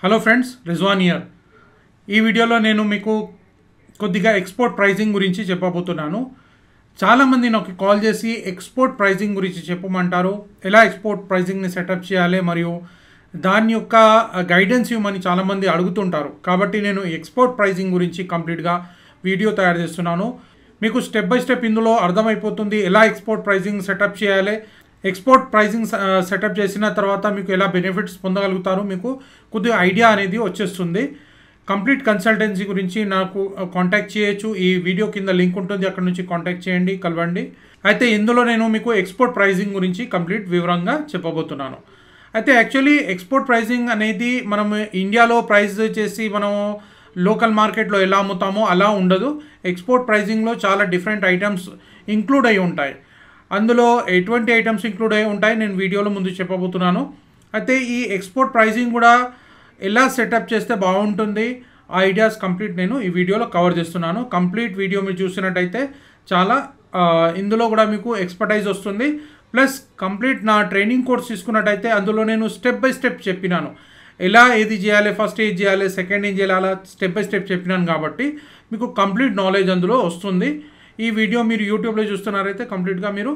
hello friends Rizwan year ఈ వీడియోలో నేను మీకు కొద్దిగా ఎక్స్పోర్ట్ ప్రైజింగ్ గురించి చెప్పబోతున్నాను చాలామంది నాకు కాల్ చేసి ఎక్స్పోర్ట్ ప్రైజింగ్ గురించి చెప్పమంటారు ఎలా ఎక్స్పోర్ట్ ప్రైజింగ్ని సెటప్ చేయాలి మరియు దాని యొక్క గైడెన్స్ ఇవ్వమని చాలామంది అడుగుతుంటారు కాబట్టి నేను ఎక్స్పోర్ట్ ప్రైజింగ్ గురించి కంప్లీట్గా వీడియో తయారు చేస్తున్నాను మీకు స్టెప్ బై స్టెప్ ఇందులో అర్థమైపోతుంది ఎలా ఎక్స్పోర్ట్ ప్రైజింగ్ సెటప్ చేయాలి ఎక్స్పోర్ట్ ప్రైసింగ్ సెటప్ చేసిన తర్వాత మీకు ఎలా బెనిఫిట్స్ పొందగలుగుతారు మీకు కొద్దిగా ఐడియా అనేది వచ్చేస్తుంది కంప్లీట్ కన్సల్టెన్సీ గురించి నాకు కాంటాక్ట్ uh, చేయొచ్చు ఈ వీడియో కింద లింక్ ఉంటుంది అక్కడ నుంచి కాంటాక్ట్ చేయండి కలవండి అయితే ఇందులో నేను మీకు ఎక్స్పోర్ట్ ప్రైజింగ్ గురించి కంప్లీట్ వివరంగా చెప్పబోతున్నాను అయితే యాక్చువల్లీ ఎక్స్పోర్ట్ ప్రైజింగ్ అనేది మనం ఇండియాలో ప్రైస్ చేసి మనం లోకల్ మార్కెట్లో ఎలా అమ్ముతామో అలా ఉండదు ఎక్స్పోర్ట్ ప్రైజింగ్లో చాలా డిఫరెంట్ ఐటమ్స్ ఇంక్లూడ్ అయి ఉంటాయి అందులో ఎటువంటి ఐటమ్స్ ఇంక్లూడ్ అయి ఉంటాయి నేను వీడియోలో ముందు చెప్పబోతున్నాను అయితే ఈ ఎక్స్పోర్ట్ ప్రైజింగ్ కూడా ఎలా సెటప్ చేస్తే బాగుంటుంది ఆ ఐడియాస్ కంప్లీట్ నేను ఈ వీడియోలో కవర్ చేస్తున్నాను కంప్లీట్ వీడియో మీరు చూసినట్టయితే చాలా ఇందులో కూడా మీకు ఎక్స్పర్టైజ్ వస్తుంది ప్లస్ కంప్లీట్ నా ట్రైనింగ్ కోర్స్ తీసుకున్నట్టయితే అందులో నేను స్టెప్ బై స్టెప్ చెప్పినాను ఎలా ఏది చేయాలి ఫస్ట్ ఏది చేయాలి సెకండ్ ఏం చేయాలి స్టెప్ బై స్టెప్ చెప్పినాను కాబట్టి మీకు కంప్లీట్ నాలెడ్జ్ అందులో వస్తుంది ఈ వీడియో మీరు యూట్యూబ్లో చూస్తున్నారైతే కంప్లీట్గా మీరు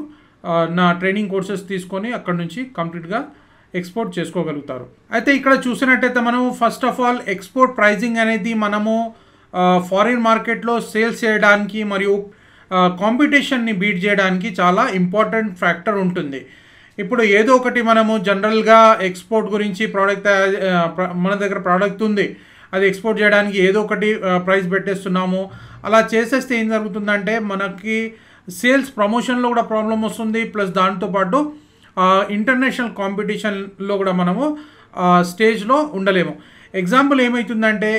నా ట్రైనింగ్ కోర్సెస్ తీసుకొని అక్కడ నుంచి కంప్లీట్గా ఎక్స్పోర్ట్ చేసుకోగలుగుతారు అయితే ఇక్కడ చూసినట్టయితే మనము first of all export pricing అనేది మనము ఫారిన్ మార్కెట్లో సేల్స్ చేయడానికి మరియు కాంపిటీషన్ని బీట్ చేయడానికి చాలా ఇంపార్టెంట్ ఫ్యాక్టర్ ఉంటుంది ఇప్పుడు ఏదో ఒకటి మనము జనరల్గా ఎక్స్పోర్ట్ గురించి ప్రోడక్ట్ మన దగ్గర ప్రోడక్ట్ ఉంది అది ఎక్స్పోర్ట్ చేయడానికి ఏదో ఒకటి ప్రైస్ పెట్టేస్తున్నాము అలా చేసేస్తే ఏం జరుగుతుందంటే మనకి సేల్స్ ప్రమోషన్లో కూడా ప్రాబ్లం వస్తుంది ప్లస్ దాంతోపాటు ఇంటర్నేషనల్ కాంపిటీషన్లో కూడా మనము స్టేజ్లో ఉండలేము ఎగ్జాంపుల్ ఏమవుతుందంటే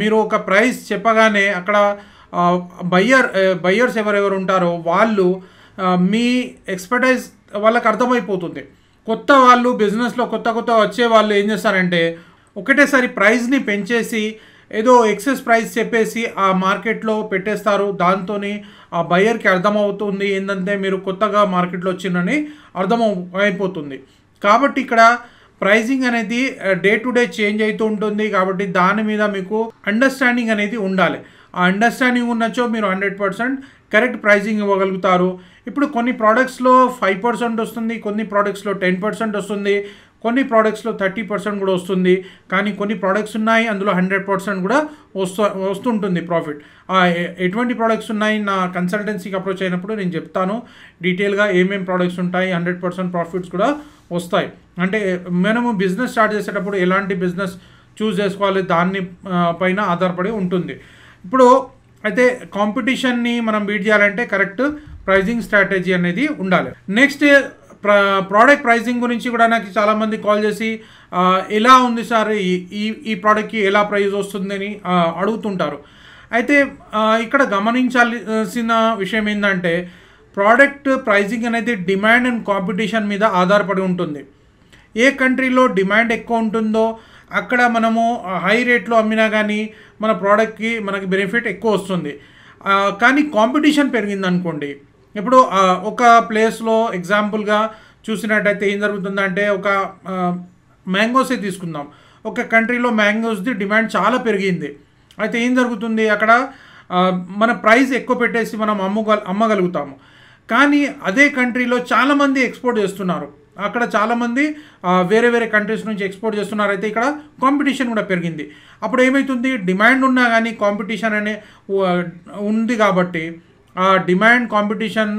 మీరు ఒక ప్రైస్ చెప్పగానే అక్కడ బయ్యర్ బయ్యర్స్ ఎవరెవరు ఉంటారో వాళ్ళు మీ ఎక్స్పర్టైజ్ వాళ్ళకి అర్థమైపోతుంది కొత్త వాళ్ళు బిజినెస్లో కొత్త కొత్త వచ్చే వాళ్ళు ఏం చేస్తారంటే ఒకటేసారి ప్రైస్ని పెంచేసి ఏదో ఎక్సెస్ ప్రైస్ చెప్పేసి ఆ మార్కెట్లో పెట్టేస్తారు దాంతోనే ఆ బయర్కి అర్థమవుతుంది ఏంటంటే మీరు కొత్తగా మార్కెట్లో వచ్చిందని అర్థం అయిపోతుంది కాబట్టి ఇక్కడ ప్రైజింగ్ అనేది డే టు డే చేంజ్ అవుతూ ఉంటుంది కాబట్టి దాని మీద మీకు అండర్స్టాండింగ్ అనేది ఉండాలి ఆ అండర్స్టాండింగ్ ఉన్నచో మీరు హండ్రెడ్ పర్సెంట్ కరెక్ట్ ప్రైజింగ్ ఇవ్వగలుగుతారు ఇప్పుడు కొన్ని ప్రోడక్ట్స్లో ఫైవ్ పర్సెంట్ వస్తుంది కొన్ని ప్రోడక్ట్స్లో టెన్ పర్సెంట్ వస్తుంది కొన్ని ప్రోడక్ట్స్లో థర్టీ పర్సెంట్ కూడా వస్తుంది కానీ కొన్ని ప్రోడక్ట్స్ ఉన్నాయి అందులో హండ్రెడ్ పర్సెంట్ కూడా వస్తూ వస్తుంటుంది ప్రాఫిట్ ఎటువంటి ప్రోడక్ట్స్ ఉన్నాయి నా కన్సల్టెన్సీకి అప్రోచ్ అయినప్పుడు నేను చెప్తాను డీటెయిల్గా ఏమేమి ప్రోడక్ట్స్ ఉంటాయి హండ్రెడ్ పర్సెంట్ ప్రాఫిట్స్ కూడా వస్తాయి అంటే మనము బిజినెస్ స్టార్ట్ చేసేటప్పుడు ఎలాంటి బిజినెస్ చూస్ చేసుకోవాలి దాన్ని పైన ఆధారపడి ఉంటుంది ఇప్పుడు అయితే కాంపిటీషన్ని మనం బీట్ చేయాలంటే కరెక్ట్ ప్రైజింగ్ స్ట్రాటజీ అనేది ఉండాలి నెక్స్ట్ ప్రోడక్ట్ ప్రైసింగ్ గురించి కూడా నాకు చాలామంది కాల్ చేసి ఎలా ఉంది సార్ ఈ ఈ ప్రోడక్ట్కి ఎలా ప్రైస్ వస్తుందని అడుగుతుంటారు అయితే ఇక్కడ గమనించాల్సిన విషయం ఏంటంటే ప్రోడక్ట్ ప్రైసింగ్ అనేది డిమాండ్ అండ్ కాంపిటీషన్ మీద ఆధారపడి ఉంటుంది ఏ కంట్రీలో డిమాండ్ ఎక్కువ ఉంటుందో అక్కడ మనము హై రేట్లో అమ్మినా కానీ మన ప్రోడక్ట్కి మనకి బెనిఫిట్ ఎక్కువ వస్తుంది కానీ కాంపిటీషన్ పెరిగిందనుకోండి ఇప్పుడు ఒక ప్లేస్లో ఎగ్జాంపుల్గా చూసినట్టయితే ఏం జరుగుతుందంటే ఒక మ్యాంగోసే తీసుకుందాం ఒక కంట్రీలో మ్యాంగోస్ది డిమాండ్ చాలా పెరిగింది అయితే ఏం జరుగుతుంది అక్కడ మన ప్రైస్ ఎక్కువ పెట్టేసి మనం అమ్ముగ అమ్మగలుగుతాము కానీ అదే కంట్రీలో చాలామంది ఎక్స్పోర్ట్ చేస్తున్నారు అక్కడ చాలామంది వేరే వేరే కంట్రీస్ నుంచి ఎక్స్పోర్ట్ చేస్తున్నారు అయితే ఇక్కడ కాంపిటీషన్ కూడా పెరిగింది అప్పుడు ఏమవుతుంది డిమాండ్ ఉన్నా కానీ కాంపిటీషన్ అనే ఉంది కాబట్టి ఆ డిమాండ్ కాంపిటీషన్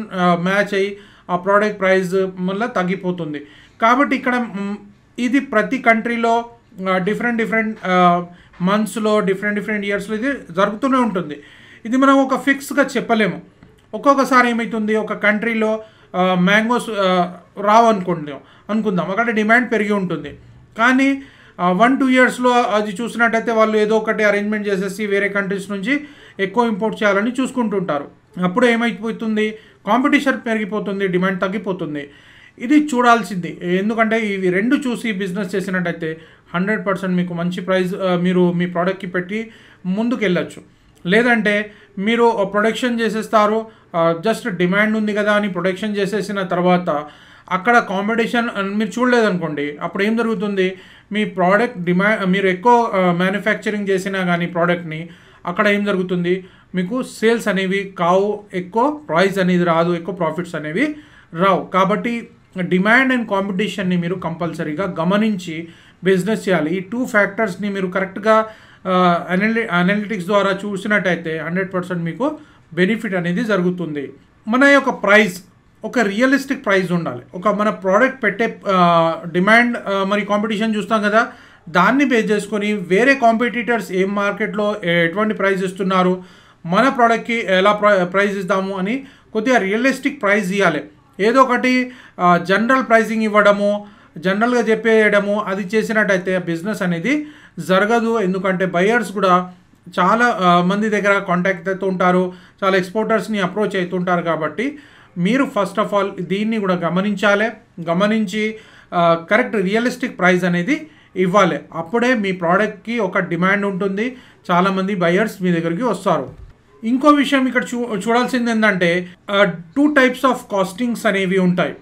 మ్యాచ్ అయ్యి ఆ ప్రోడక్ట్ ప్రైస్ వల్ల తగ్గిపోతుంది కాబట్టి ఇక్కడ ఇది ప్రతి కంట్రీలో డిఫరెంట్ డిఫరెంట్ మంత్స్లో డిఫరెంట్ డిఫరెంట్ ఇయర్స్లో ఇది జరుగుతూనే ఉంటుంది ఇది మనం ఒక ఫిక్స్గా చెప్పలేము ఒక్కొక్కసారి ఏమవుతుంది ఒక కంట్రీలో మ్యాంగోస్ రావు అనుకుంటాం అనుకుందాం అక్కడ డిమాండ్ పెరిగి ఉంటుంది కానీ వన్ టూ ఇయర్స్లో అది చూసినట్టయితే వాళ్ళు ఏదో ఒకటి అరేంజ్మెంట్ చేసేసి వేరే కంట్రీస్ నుంచి ఎక్కువ ఇంపోర్ట్ చేయాలని చూసుకుంటుంటారు అప్పుడు ఏమైపోతుంది కాంపిటీషన్ పెరిగిపోతుంది డిమాండ్ తగ్గిపోతుంది ఇది చూడాల్సింది ఎందుకంటే ఇవి రెండు చూసి బిజినెస్ చేసినట్టయితే హండ్రెడ్ పర్సెంట్ మీకు మంచి ప్రైస్ మీరు మీ ప్రోడక్ట్కి పెట్టి ముందుకు వెళ్ళచ్చు లేదంటే మీరు ప్రొడక్షన్ చేసేస్తారు జస్ట్ డిమాండ్ ఉంది కదా అని ప్రొడక్షన్ చేసేసిన తర్వాత అక్కడ కాంపిటీషన్ మీరు చూడలేదనుకోండి అప్పుడు ఏం జరుగుతుంది మీ ప్రోడక్ట్ డిమాండ్ మీరు ఎక్కువ మ్యానుఫ్యాక్చరింగ్ చేసినా కానీ ప్రోడక్ట్ని అక్కడ ఏం జరుగుతుంది మీకు సేల్స్ అనేవి కావు ఎక్కువ ప్రైస్ అనేది రాదు ఎక్కువ ప్రాఫిట్స్ అనేవి రావు కాబట్టి డిమాండ్ అండ్ కాంపిటీషన్ని మీరు కంపల్సరీగా గమనించి బిజినెస్ చేయాలి ఈ టూ ఫ్యాక్టర్స్ని మీరు కరెక్ట్గా అనలి అనలిటిక్స్ ద్వారా చూసినట్టయితే హండ్రెడ్ పర్సెంట్ మీకు బెనిఫిట్ అనేది జరుగుతుంది మన యొక్క ప్రైస్ ఒక రియలిస్టిక్ ప్రైస్ ఉండాలి ఒక మన ప్రోడక్ట్ పెట్టే డిమాండ్ మరి కాంపిటీషన్ చూస్తాం కదా దాన్ని బేస్ చేసుకొని వేరే కాంపిటీటర్స్ ఏం మార్కెట్లో ఎటువంటి ప్రైస్ ఇస్తున్నారు మన ప్రోడక్ట్కి ఎలా ప్రైజ్ ఇద్దాము అని కొద్దిగా రియలిస్టిక్ ప్రైజ్ ఇవ్వాలి ఏదో ఒకటి జనరల్ ప్రైజింగ్ ఇవ్వడము జనరల్గా చెప్పేయడము అది చేసినట్టయితే బిజినెస్ అనేది జరగదు ఎందుకంటే బయర్స్ కూడా చాలా మంది దగ్గర కాంటాక్ట్ ఉంటారు చాలా ఎక్స్పోర్టర్స్ని అప్రోచ్ అవుతుంటారు కాబట్టి మీరు ఫస్ట్ ఆఫ్ ఆల్ దీన్ని కూడా గమనించాలి గమనించి కరెక్ట్ రియలిస్టిక్ ప్రైస్ అనేది ఇవ్వాలి అప్పుడే మీ ప్రోడక్ట్కి ఒక డిమాండ్ ఉంటుంది చాలామంది బయర్స్ మీ దగ్గరికి వస్తారు ఇంకో విషయం ఇక్కడ చూ చూడాల్సింది ఏంటంటే టూ టైప్స్ ఆఫ్ కాస్టింగ్స్ అనేవి ఉంటాయి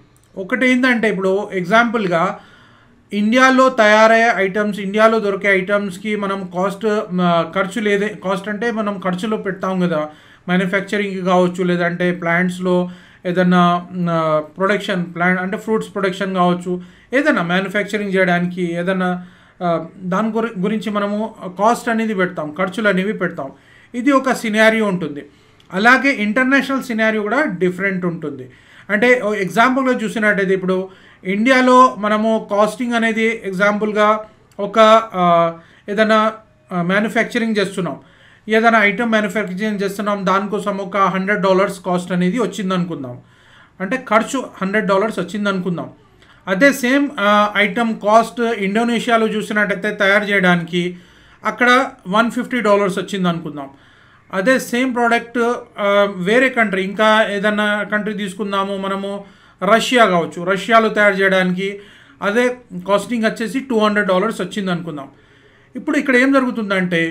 ఒకటి ఏంటంటే ఇప్పుడు ఎగ్జాంపుల్గా ఇండియాలో తయారయ్యే ఐటమ్స్ ఇండియాలో దొరికే ఐటమ్స్కి మనం కాస్ట్ ఖర్చు లేదే కాస్ట్ అంటే మనం ఖర్చులో పెడతాం కదా మ్యానుఫ్యాక్చరింగ్ కావచ్చు లేదంటే ప్లాంట్స్లో ఏదన్నా ప్రొడక్షన్ ప్లాంట్ అంటే ఫ్రూట్స్ ప్రొడక్షన్ కావచ్చు ఏదైనా మ్యానుఫ్యాక్చరింగ్ చేయడానికి ఏదైనా దాని గురించి మనము కాస్ట్ అనేది పెడతాం ఖర్చులు అనేవి పెడతాం ఇది ఒక సినారియో ఉంటుంది అలాగే ఇంటర్నేషనల్ సినారియో కూడా డిఫరెంట్ ఉంటుంది అంటే ఎగ్జాంపుల్గా చూసినట్టయితే ఇప్పుడు ఇండియాలో మనము కాస్టింగ్ అనేది ఎగ్జాంపుల్గా ఒక ఏదైనా మ్యానుఫ్యాక్చరింగ్ చేస్తున్నాం ఏదైనా ఐటమ్ మ్యానుఫ్యాక్చరింగ్ చేస్తున్నాం దానికోసం ఒక హండ్రెడ్ డాలర్స్ కాస్ట్ అనేది వచ్చింది అనుకుందాం అంటే ఖర్చు హండ్రెడ్ డాలర్స్ వచ్చింది అనుకుందాం అదే సేమ్ ఐటమ్ కాస్ట్ ఇండోనేషియాలో చూసినట్టయితే తయారు చేయడానికి అక్కడ వన్ ఫిఫ్టీ డాలర్స్ వచ్చింది అనుకుందాం అదే సేమ్ ప్రోడక్ట్ వేరే కంట్రీ ఇంకా ఏదైనా కంట్రీ తీసుకుందాము మనము రష్యా కావచ్చు రష్యాలో తయారు చేయడానికి అదే కాస్టింగ్ వచ్చేసి టూ హండ్రెడ్ డాలర్స్ వచ్చింది అనుకుందాం ఇప్పుడు ఇక్కడ ఏం జరుగుతుందంటే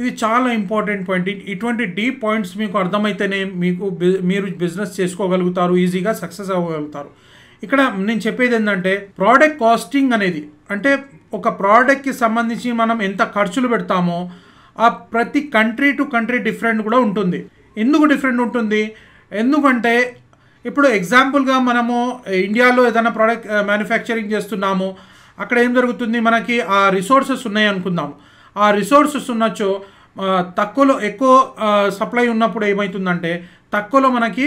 ఇది చాలా ఇంపార్టెంట్ పాయింట్ ఇటువంటి డీప్ పాయింట్స్ మీకు అర్థమైతేనే మీకు మీరు బిజినెస్ చేసుకోగలుగుతారు ఈజీగా సక్సెస్ అవ్వగలుగుతారు ఇక్కడ నేను చెప్పేది ఏంటంటే ప్రోడక్ట్ కాస్టింగ్ అనేది అంటే ఒక ప్రోడక్ట్కి సంబంధించి మనం ఎంత ఖర్చులు పెడతామో ఆ ప్రతి కంట్రీ టు కంట్రీ డిఫరెంట్ కూడా ఉంటుంది ఎందుకు డిఫరెంట్ ఉంటుంది ఎందుకంటే ఇప్పుడు ఎగ్జాంపుల్గా మనము ఇండియాలో ఏదైనా ప్రోడక్ట్ మ్యానుఫ్యాక్చరింగ్ చేస్తున్నాము అక్కడ ఏం జరుగుతుంది మనకి ఆ రిసోర్సెస్ ఉన్నాయి అనుకుందాము ఆ రిసోర్సెస్ ఉన్నచో తక్కువలో ఎక్కువ సప్లై ఉన్నప్పుడు ఏమవుతుందంటే తక్కువలో మనకి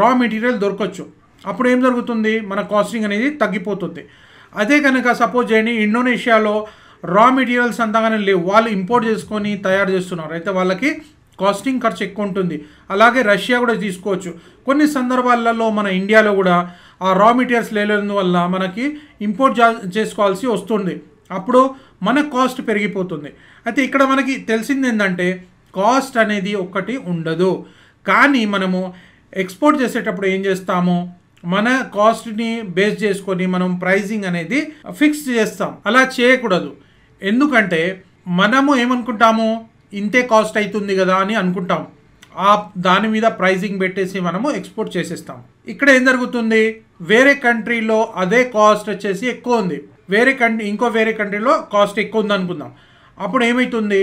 రా మెటీరియల్ దొరకచ్చు అప్పుడు ఏం జరుగుతుంది మన కాస్టింగ్ అనేది తగ్గిపోతుంది అదే కనుక సపోజ్ చేయండి ఇండోనేషియాలో రా మెటీరియల్స్ అంతగానే లేవు వాళ్ళు ఇంపోర్ట్ చేసుకొని తయారు చేస్తున్నారు అయితే వాళ్ళకి కాస్టింగ్ ఖర్చు ఎక్కువ ఉంటుంది అలాగే రష్యా కూడా తీసుకోవచ్చు కొన్ని సందర్భాలలో మన ఇండియాలో కూడా ఆ రా మెటీరియల్స్ లేనందువల్ల మనకి ఇంపోర్ట్ చేసుకోవాల్సి వస్తుంది అప్పుడు మన కాస్ట్ పెరిగిపోతుంది అయితే ఇక్కడ మనకి తెలిసింది ఏంటంటే కాస్ట్ అనేది ఒకటి ఉండదు కానీ మనము ఎక్స్పోర్ట్ చేసేటప్పుడు ఏం చేస్తాము మన కాస్ట్ని బేస్ చేసుకొని మనం ప్రైజింగ్ అనేది ఫిక్స్ చేస్తాం అలా చేయకూడదు ఎందుకంటే మనము ఏమనుకుంటాము ఇంతే కాస్ట్ అవుతుంది కదా అని అనుకుంటాం ఆ దాని మీద ప్రైజింగ్ పెట్టేసి మనము ఎక్స్పోర్ట్ చేసేస్తాం ఇక్కడ ఏం జరుగుతుంది వేరే కంట్రీలో అదే కాస్ట్ వచ్చేసి ఎక్కువ ఉంది వేరే కంట్రీ ఇంకో వేరే కంట్రీలో కాస్ట్ ఎక్కువ ఉంది అనుకుందాం అప్పుడు ఏమవుతుంది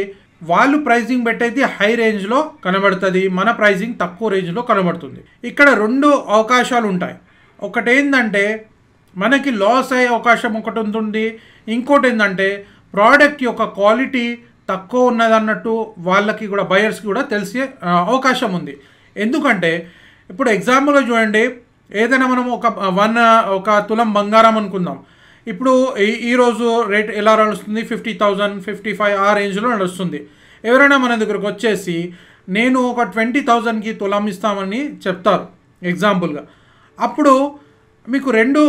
వాళ్ళు ప్రైజింగ్ పెట్టేది హై రేంజ్లో కనబడుతుంది మన ప్రైజింగ్ తక్కువ రేంజ్లో కనబడుతుంది ఇక్కడ రెండు అవకాశాలు ఉంటాయి ఏంటంటే మనకి లాస్ అయ్యే అవకాశం ఒకటి ఉంటుంది ఇంకోటి ఏంటంటే ప్రోడక్ట్ యొక్క క్వాలిటీ తక్కువ ఉన్నదన్నట్టు వాళ్ళకి కూడా బయర్స్కి కూడా తెలిసే అవకాశం ఉంది ఎందుకంటే ఇప్పుడు ఎగ్జాంపుల్గా చూడండి ఏదైనా మనం ఒక వన్ ఒక తులం బంగారం అనుకుందాం ఇప్పుడు ఈ ఈరోజు రేట్ ఎలా నడుస్తుంది ఫిఫ్టీ థౌజండ్ ఫిఫ్టీ ఫైవ్ ఆ రేంజ్లో నడుస్తుంది ఎవరైనా మన దగ్గరకు వచ్చేసి నేను ఒక ట్వంటీ థౌజండ్కి తులం ఇస్తామని చెప్తారు ఎగ్జాంపుల్గా అప్పుడు మీకు రెండు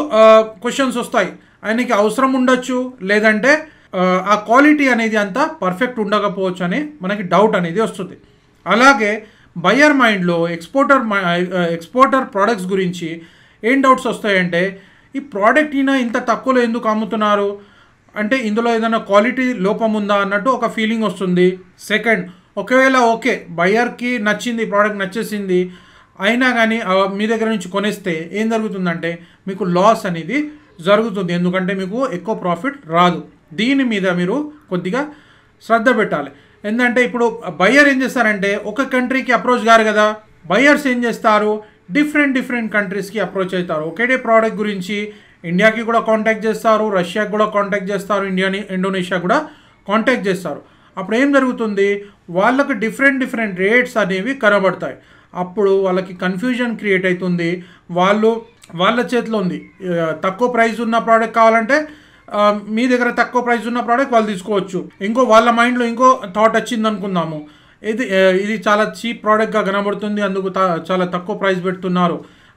క్వశ్చన్స్ వస్తాయి ఆయనకి అవసరం ఉండొచ్చు లేదంటే ఆ క్వాలిటీ అనేది అంతా పర్ఫెక్ట్ ఉండకపోవచ్చు అని మనకి డౌట్ అనేది వస్తుంది అలాగే బయర్ మైండ్లో ఎక్స్పోర్టర్ ఎక్స్పోర్టర్ ప్రోడక్ట్స్ గురించి ఏం డౌట్స్ వస్తాయంటే ఈ ప్రోడక్ట్ అయినా ఇంత తక్కువలో ఎందుకు అమ్ముతున్నారు అంటే ఇందులో ఏదైనా క్వాలిటీ లోపం ఉందా అన్నట్టు ఒక ఫీలింగ్ వస్తుంది సెకండ్ ఒకవేళ ఓకే బయర్కి నచ్చింది ప్రోడక్ట్ నచ్చేసింది అయినా కానీ మీ దగ్గర నుంచి కొనేస్తే ఏం జరుగుతుందంటే మీకు లాస్ అనేది జరుగుతుంది ఎందుకంటే మీకు ఎక్కువ ప్రాఫిట్ రాదు దీని మీద మీరు కొద్దిగా శ్రద్ధ పెట్టాలి ఎందుకంటే ఇప్పుడు బయ్యర్ ఏం చేస్తారంటే ఒక కంట్రీకి అప్రోచ్ కారు కదా బయ్యర్స్ ఏం చేస్తారు డిఫరెంట్ డిఫరెంట్ కంట్రీస్కి అప్రోచ్ అవుతారు ఒకటే ప్రోడక్ట్ గురించి ఇండియాకి కూడా కాంటాక్ట్ చేస్తారు రష్యాకి కూడా కాంటాక్ట్ చేస్తారు ఇండియాని ఇండోనేషియా కూడా కాంటాక్ట్ చేస్తారు అప్పుడు ఏం జరుగుతుంది వాళ్ళకు డిఫరెంట్ డిఫరెంట్ రేట్స్ అనేవి కనబడతాయి అప్పుడు వాళ్ళకి కన్ఫ్యూజన్ క్రియేట్ అవుతుంది వాళ్ళు వాళ్ళ చేతిలో ఉంది తక్కువ ప్రైస్ ఉన్న ప్రోడక్ట్ కావాలంటే మీ దగ్గర తక్కువ ప్రైస్ ఉన్న ప్రోడక్ట్ వాళ్ళు తీసుకోవచ్చు ఇంకో వాళ్ళ మైండ్లో ఇంకో థాట్ వచ్చింది అనుకుందాము ఇది ఇది చాలా చీప్ ప్రోడక్ట్గా కనబడుతుంది అందుకు చాలా తక్కువ ప్రైస్ పెడుతున్నారు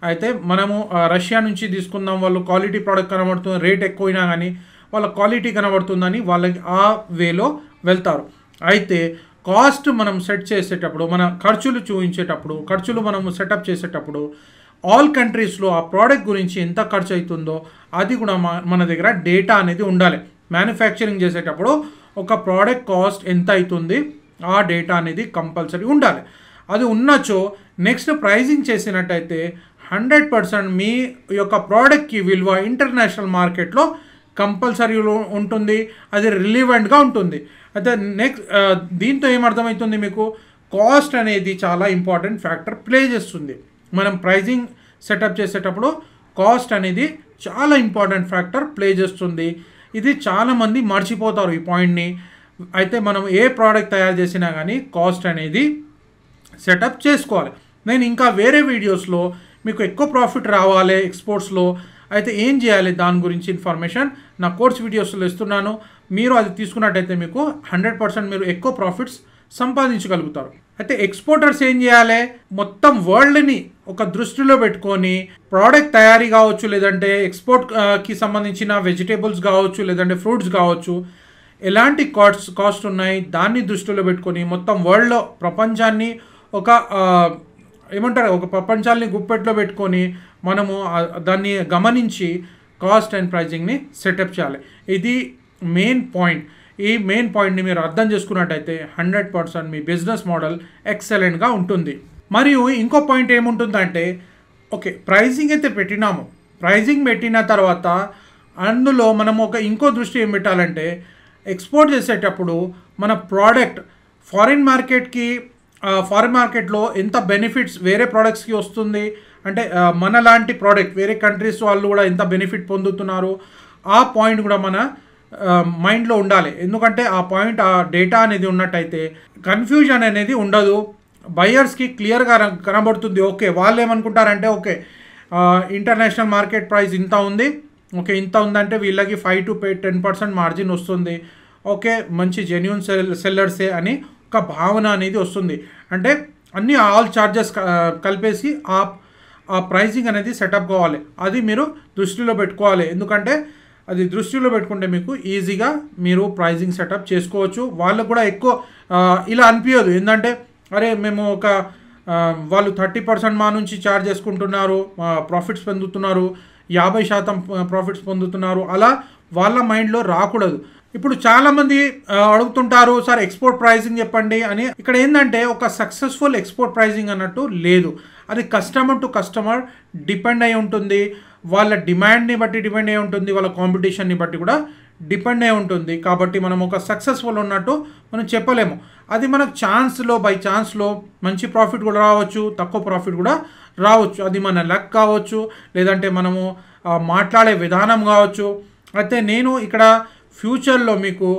అయితే మనము రష్యా నుంచి తీసుకుందాం వాళ్ళు క్వాలిటీ ప్రోడక్ట్ కనబడుతుంది రేట్ ఎక్కువైనా కానీ వాళ్ళ క్వాలిటీ కనబడుతుందని వాళ్ళకి ఆ వేలో వెళ్తారు అయితే కాస్ట్ మనం సెట్ చేసేటప్పుడు మన ఖర్చులు చూపించేటప్పుడు ఖర్చులు మనం సెటప్ చేసేటప్పుడు ఆల్ కంట్రీస్లో ఆ ప్రోడక్ట్ గురించి ఎంత ఖర్చు అవుతుందో అది కూడా మన దగ్గర డేటా అనేది ఉండాలి మ్యానుఫ్యాక్చరింగ్ చేసేటప్పుడు ఒక ప్రోడక్ట్ కాస్ట్ ఎంత అవుతుంది ఆ డేటా అనేది కంపల్సరీ ఉండాలి అది ఉన్నచో నెక్స్ట్ ప్రైజింగ్ చేసినట్టయితే హండ్రెడ్ పర్సెంట్ మీ యొక్క ప్రోడక్ట్కి విలువ ఇంటర్నేషనల్ మార్కెట్లో కంపల్సరీ ఉంటుంది అది రిలీవెంట్గా ఉంటుంది అయితే నెక్స్ట్ దీంతో ఏమర్థమవుతుంది మీకు కాస్ట్ అనేది చాలా ఇంపార్టెంట్ ఫ్యాక్టర్ ప్లే చేస్తుంది మనం ప్రైజింగ్ సెటప్ చేసేటప్పుడు కాస్ట్ అనేది చాలా ఇంపార్టెంట్ ఫ్యాక్టర్ ప్లే చేస్తుంది ఇది చాలామంది మర్చిపోతారు ఈ పాయింట్ని అయితే మనం ఏ ప్రోడక్ట్ తయారు చేసినా కానీ కాస్ట్ అనేది సెటప్ చేసుకోవాలి నేను ఇంకా వేరే వీడియోస్లో మీకు ఎక్కువ ప్రాఫిట్ రావాలి ఎక్స్పోర్ట్స్లో అయితే ఏం చేయాలి దాని గురించి ఇన్ఫర్మేషన్ నా కోర్స్ వీడియోస్లో ఇస్తున్నాను మీరు అది తీసుకున్నట్టయితే మీకు హండ్రెడ్ పర్సెంట్ మీరు ఎక్కువ ప్రాఫిట్స్ సంపాదించగలుగుతారు అయితే ఎక్స్పోర్టర్స్ ఏం చేయాలి మొత్తం వరల్డ్ని ఒక దృష్టిలో పెట్టుకొని ప్రోడక్ట్ తయారీ కావచ్చు లేదంటే ఎక్స్పోర్ట్కి సంబంధించిన వెజిటేబుల్స్ కావచ్చు లేదంటే ఫ్రూట్స్ కావచ్చు ఎలాంటి కాస్ట్ కాస్ట్ ఉన్నాయి దాన్ని దృష్టిలో పెట్టుకొని మొత్తం వరల్డ్లో ప్రపంచాన్ని ఒక ఏమంటారు ఒక ప్రపంచాన్ని గుప్పెట్లో పెట్టుకొని మనము దాన్ని గమనించి కాస్ట్ అండ్ ప్రైజింగ్ని సెటప్ చేయాలి ఇది మెయిన్ పాయింట్ ఈ మెయిన్ పాయింట్ని మీరు అర్థం చేసుకున్నట్టయితే హండ్రెడ్ పర్సెంట్ మీ బిజినెస్ మోడల్ ఎక్సలెంట్గా ఉంటుంది మరియు ఇంకో పాయింట్ ఏముంటుందంటే ఓకే ప్రైజింగ్ అయితే పెట్టినాము ప్రైజింగ్ పెట్టిన తర్వాత అందులో మనం ఒక ఇంకో దృష్టి ఏం పెట్టాలంటే ఎక్స్పోర్ట్ చేసేటప్పుడు మన ప్రోడక్ట్ ఫారిన్ మార్కెట్కి ఫారిన్ మార్కెట్లో ఎంత బెనిఫిట్స్ వేరే ప్రోడక్ట్స్కి వస్తుంది అంటే మన లాంటి ప్రోడక్ట్ వేరే కంట్రీస్ వాళ్ళు కూడా ఎంత బెనిఫిట్ పొందుతున్నారు ఆ పాయింట్ కూడా మన మైండ్లో ఉండాలి ఎందుకంటే ఆ పాయింట్ ఆ డేటా అనేది ఉన్నట్టయితే కన్ఫ్యూజన్ అనేది ఉండదు బయర్స్కి క్లియర్గా కనబడుతుంది ఓకే వాళ్ళు ఏమనుకుంటారంటే ఓకే ఇంటర్నేషనల్ మార్కెట్ ప్రైస్ ఇంత ఉంది ఓకే ఇంత ఉందంటే వీళ్ళకి five to ten percent margin వస్తుంది ఓకే మంచి జెన్యున్ సెల్ సెల్లర్సే అని ఒక భావన అనేది వస్తుంది అంటే అన్ని ఆల్ ఛార్జెస్ కలిపేసి ఆ ఆ ప్రైజింగ్ అనేది సెటప్ కావాలి అది మీరు దృష్టిలో పెట్టుకోవాలి ఎందుకంటే అది దృష్టిలో పెట్టుకుంటే మీకు ఈజీగా మీరు ప్రైజింగ్ సెటప్ చేసుకోవచ్చు వాళ్ళకు కూడా ఎక్కువ ఇలా అనిపించదు ఏంటంటే అరే మేము ఒక వాళ్ళు థర్టీ పర్సెంట్ మా నుంచి ఛార్జ్ చేసుకుంటున్నారు ప్రాఫిట్స్ పొందుతున్నారు యాభై శాతం ప్రాఫిట్స్ పొందుతున్నారు అలా వాళ్ళ మైండ్లో రాకూడదు ఇప్పుడు చాలామంది అడుగుతుంటారు సార్ ఎక్స్పోర్ట్ ప్రైజింగ్ చెప్పండి అని ఇక్కడ ఏంటంటే ఒక సక్సెస్ఫుల్ ఎక్స్పోర్ట్ ప్రైజింగ్ అన్నట్టు లేదు అది కస్టమర్ టు కస్టమర్ డిపెండ్ అయి ఉంటుంది వాళ్ళ డిమాండ్ని బట్టి డిపెండ్ అయి ఉంటుంది వాళ్ళ కాంపిటీషన్ని బట్టి కూడా డిపెండ్ అయి ఉంటుంది కాబట్టి మనం ఒక సక్సెస్ఫుల్ ఉన్నట్టు మనం చెప్పలేము అది మనకు ఛాన్స్లో బై ఛాన్స్లో మంచి ప్రాఫిట్ కూడా రావచ్చు తక్కువ ప్రాఫిట్ కూడా రావచ్చు అది మన లక్ కావచ్చు లేదంటే మనము మాట్లాడే విధానం కావచ్చు అయితే నేను ఇక్కడ ఫ్యూచర్లో మీకు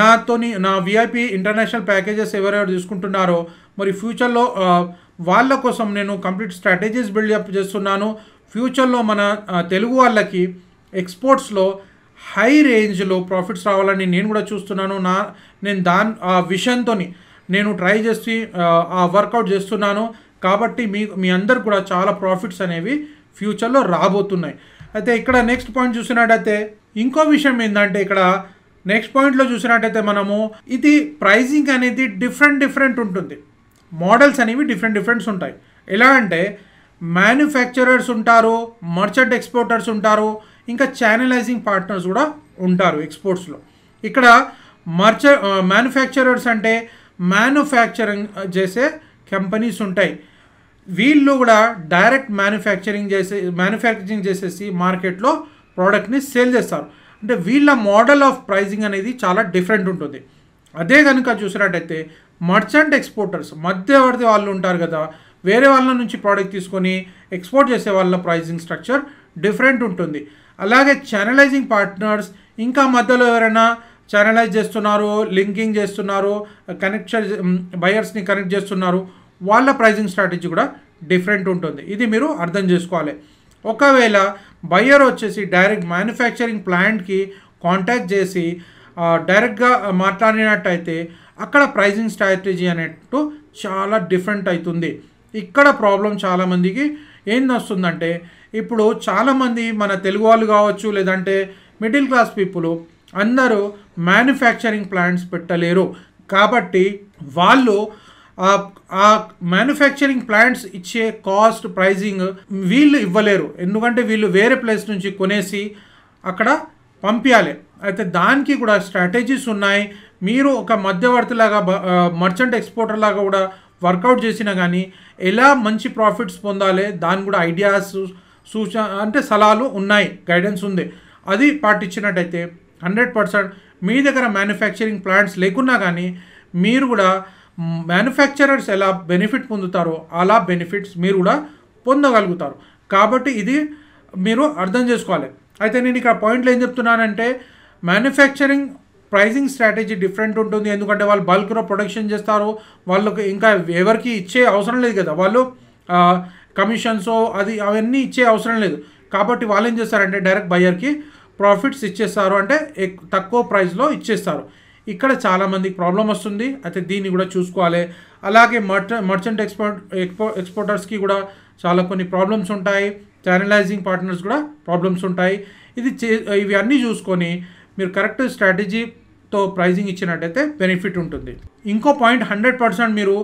నాతోని నా విఐపి ఇంటర్నేషనల్ ప్యాకేజెస్ ఎవరెవరు తీసుకుంటున్నారో మరి ఫ్యూచర్లో వాళ్ళ కోసం నేను కంప్లీట్ స్ట్రాటజీస్ బిల్డప్ చేస్తున్నాను ఫ్యూచర్లో మన తెలుగు వాళ్ళకి ఎక్స్పోర్ట్స్లో హై రేంజ్లో ప్రాఫిట్స్ రావాలని నేను కూడా చూస్తున్నాను నా నేను దాని ఆ విషన్తో నేను ట్రై చేసి ఆ వర్కౌట్ చేస్తున్నాను కాబట్టి మీ మీ అందరు కూడా చాలా ప్రాఫిట్స్ అనేవి ఫ్యూచర్లో రాబోతున్నాయి అయితే ఇక్కడ నెక్స్ట్ పాయింట్ చూసినట్టయితే ఇంకో విషయం ఏంటంటే ఇక్కడ నెక్స్ట్ పాయింట్లో చూసినట్టయితే మనము ఇది ప్రైజింగ్ అనేది డిఫరెంట్ డిఫరెంట్ ఉంటుంది మోడల్స్ అనేవి డిఫరెంట్ డిఫరెంట్స్ ఉంటాయి ఎలా అంటే మ్యానుఫ్యాక్చరర్స్ ఉంటారు మర్చెంట్ ఎక్స్పోర్టర్స్ ఉంటారు ఇంకా ఛానలైజింగ్ పార్ట్నర్స్ కూడా ఉంటారు ఎక్స్పోర్ట్స్లో ఇక్కడ మర్చ మ్యానుఫ్యాక్చరర్స్ అంటే మ్యానుఫ్యాక్చరింగ్ చేసే కంపెనీస్ ఉంటాయి వీళ్ళు కూడా డైరెక్ట్ మ్యానుఫ్యాక్చరింగ్ చేసే మ్యానుఫ్యాక్చరింగ్ చేసేసి మార్కెట్లో ప్రోడక్ట్ని సేల్ చేస్తారు అంటే వీళ్ళ మోడల్ ఆఫ్ ప్రైజింగ్ అనేది చాలా డిఫరెంట్ ఉంటుంది అదే కనుక చూసినట్టయితే మర్చెంట్ ఎక్స్పోర్టర్స్ మధ్యవర్తి వాళ్ళు ఉంటారు కదా వేరే వాళ్ళ నుంచి ప్రోడక్ట్ తీసుకొని ఎక్స్పోర్ట్ చేసే వాళ్ళ ప్రైజింగ్ స్ట్రక్చర్ డిఫరెంట్ ఉంటుంది అలాగే ఛానలైజింగ్ పార్ట్నర్స్ ఇంకా మధ్యలో ఎవరైనా ఛానలైజ్ చేస్తున్నారు లింకింగ్ చేస్తున్నారు కనెక్ట్ బయర్స్ని కనెక్ట్ చేస్తున్నారు వాళ్ళ ప్రైజింగ్ స్ట్రాటజీ కూడా డిఫరెంట్ ఉంటుంది ఇది మీరు అర్థం చేసుకోవాలి ఒకవేళ బయ్యర్ వచ్చేసి డైరెక్ట్ మ్యానుఫ్యాక్చరింగ్ ప్లాంట్కి కాంటాక్ట్ చేసి డైరెక్ట్గా మాట్లాడినట్టయితే అక్కడ ప్రైజింగ్ స్ట్రాటజీ అనేట్టు చాలా డిఫరెంట్ అవుతుంది ఇక్కడ ప్రాబ్లం చాలామందికి ఏం వస్తుందంటే ఇప్పుడు చాలామంది మన తెలుగు వాళ్ళు కావచ్చు లేదంటే మిడిల్ క్లాస్ పీపుల్ అందరూ మ్యానుఫ్యాక్చరింగ్ ప్లాంట్స్ పెట్టలేరు కాబట్టి వాళ్ళు ఆ మ్యానుఫ్యాక్చరింగ్ ప్లాంట్స్ ఇచ్చే కాస్ట్ ప్రైజింగ్ వీళ్ళు ఇవ్వలేరు ఎందుకంటే వీళ్ళు వేరే ప్లేస్ నుంచి కొనేసి అక్కడ పంపించాలి అయితే దానికి కూడా స్ట్రాటజీస్ ఉన్నాయి మీరు ఒక మధ్యవర్తిలాగా మర్చెంట్ ఎక్స్పోర్టర్ లాగా కూడా వర్కౌట్ చేసినా కానీ ఎలా మంచి ప్రాఫిట్స్ పొందాలి దాని కూడా ఐడియాస్ సూచన అంటే సలహాలు ఉన్నాయి గైడెన్స్ ఉంది అది పాటించినట్టయితే హండ్రెడ్ పర్సెంట్ మీ దగ్గర మ్యానుఫ్యాక్చరింగ్ ప్లాంట్స్ లేకున్నా కానీ మీరు కూడా మ్యానుఫ్యాక్చరర్స్ ఎలా బెనిఫిట్ పొందుతారో అలా బెనిఫిట్స్ మీరు కూడా పొందగలుగుతారు కాబట్టి ఇది మీరు అర్థం చేసుకోవాలి అయితే నేను ఇక్కడ పాయింట్లు ఏం చెప్తున్నానంటే మ్యానుఫ్యాక్చరింగ్ ప్రైజింగ్ స్ట్రాటజీ డిఫరెంట్ ఉంటుంది ఎందుకంటే వాళ్ళు బల్క్లో ప్రొడక్షన్ చేస్తారు వాళ్ళకి ఇంకా ఎవరికి ఇచ్చే అవసరం లేదు కదా వాళ్ళు కమిషన్స్ అది అవన్నీ ఇచ్చే అవసరం లేదు కాబట్టి వాళ్ళు ఏం చేస్తారంటే డైరెక్ట్ బయ్యర్కి ప్రాఫిట్స్ ఇచ్చేస్తారు అంటే తక్కువ ప్రైస్లో ఇచ్చేస్తారు ఇక్కడ చాలామందికి ప్రాబ్లం వస్తుంది అయితే దీన్ని కూడా చూసుకోవాలి అలాగే మర్చ మర్చెంట్ ఎక్స్పోర్ట్ ఎక్స్పో ఎక్స్పోర్టర్స్కి కూడా చాలా కొన్ని ప్రాబ్లమ్స్ ఉంటాయి ఛానలైజింగ్ పార్ట్నర్స్ కూడా ప్రాబ్లమ్స్ ఉంటాయి ఇది చే ఇవి అన్నీ చూసుకొని మీరు కరెక్ట్ స్ట్రాటజీతో ప్రైజింగ్ ఇచ్చినట్టయితే బెనిఫిట్ ఉంటుంది ఇంకో పాయింట్ హండ్రెడ్ పర్సెంట్ మీరు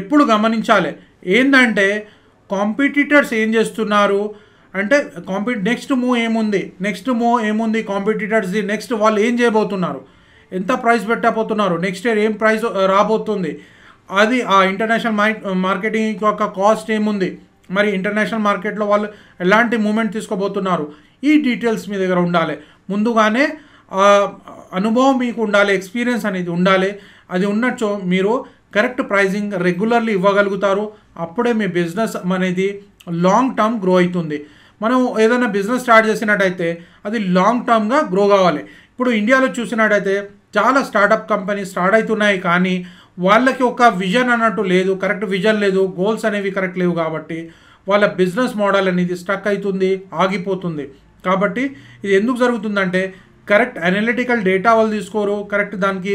ఎప్పుడు గమనించాలి ఏంటంటే కాంపిటీటర్స్ ఏం చేస్తున్నారు అంటే కాంపి నెక్స్ట్ మూవ్ ఏముంది నెక్స్ట్ మూవ్ ఏముంది కాంపిటీటర్స్ది నెక్స్ట్ వాళ్ళు ఏం చేయబోతున్నారు ఎంత ప్రైస్ పెట్టబోతున్నారు నెక్స్ట్ ఇయర్ ఏం ప్రైస్ రాబోతుంది అది ఆ ఇంటర్నేషనల్ మార్కెటింగ్ యొక్క కాస్ట్ ఏముంది మరి ఇంటర్నేషనల్ మార్కెట్లో వాళ్ళు ఎలాంటి మూమెంట్ తీసుకోబోతున్నారు ఈ డీటెయిల్స్ మీ దగ్గర ఉండాలి ముందుగానే అనుభవం మీకు ఉండాలి ఎక్స్పీరియన్స్ అనేది ఉండాలి అది ఉన్నచో మీరు కరెక్ట్ ప్రైజింగ్ రెగ్యులర్లీ ఇవ్వగలుగుతారు అప్పుడే మీ బిజినెస్ అనేది లాంగ్ టర్మ్ గ్రో అవుతుంది మనం ఏదైనా బిజినెస్ స్టార్ట్ చేసినట్టయితే అది లాంగ్ టర్మ్గా గ్రో కావాలి ఇప్పుడు ఇండియాలో చూసినట్టయితే చాలా స్టార్టప్ కంపెనీస్ స్టార్ట్ అవుతున్నాయి కానీ వాళ్ళకి ఒక విజన్ అన్నట్టు లేదు కరెక్ట్ విజన్ లేదు గోల్స్ అనేవి కరెక్ట్ లేవు కాబట్టి వాళ్ళ బిజినెస్ మోడల్ అనేది స్టక్ అవుతుంది ఆగిపోతుంది కాబట్టి ఇది ఎందుకు జరుగుతుందంటే కరెక్ట్ అనలిటికల్ డేటా వాళ్ళు తీసుకోరు కరెక్ట్ దానికి